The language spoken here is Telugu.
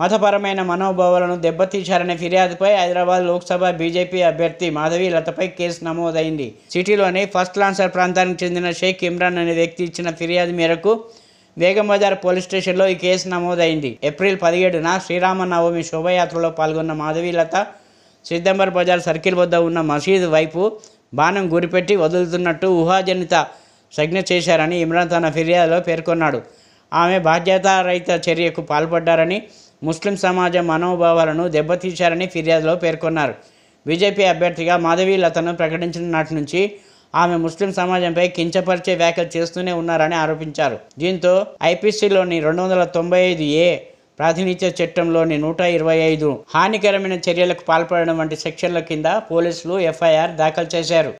మతపరమైన మనోభావాలను దెబ్బతీశారనే ఫిర్యాదుపై హైదరాబాద్ లోక్సభ బీజేపీ అభ్యర్థి మాధవి లతపై కేసు నమోదైంది సిటీలోని ఫస్ట్ లాన్సర్ ప్రాంతానికి చెందిన షేక్ ఇమ్రాన్ అనే వ్యక్తి ఇచ్చిన ఫిర్యాదు మేరకు బేగం బజార్ పోలీస్ స్టేషన్లో ఈ కేసు నమోదైంది ఏప్రిల్ పదిహేడున శ్రీరామనవమి శోభయాత్రలో పాల్గొన్న లత సిద్దంబర్ బజార్ సర్కిల్ వద్ద ఉన్న మసీద్ వైపు బాణం గురిపెట్టి వదులుతున్నట్టు ఊహాజనిత సజ్ఞ చేశారని ఇమ్రాన్ తన ఫిర్యాదులో పేర్కొన్నాడు ఆమె బాధ్యతారహిత చర్యకు పాల్పడ్డారని ముస్లిం సమాజ మనోభావాలను దెబ్బతీశారని ఫిర్యాదులో పేర్కొన్నారు బీజేపీ అభ్యర్థిగా మాధవీ లతను ప్రకటించిన నాటి నుంచి ఆమె ముస్లిం సమాజంపై కించపరిచే వ్యాఖ్యలు చేస్తూనే ఉన్నారని ఆరోపించారు దీంతో ఐపీసీలోని రెండు వందల తొంభై ఐదు ఏ ప్రాతినిధ్య చట్టంలోని నూట ఇరవై ఐదు హానికరమైన చర్యలకు పాల్పడడం వంటి సెక్షన్ల కింద పోలీసులు ఎఫ్ఐఆర్ దాఖలు చేశారు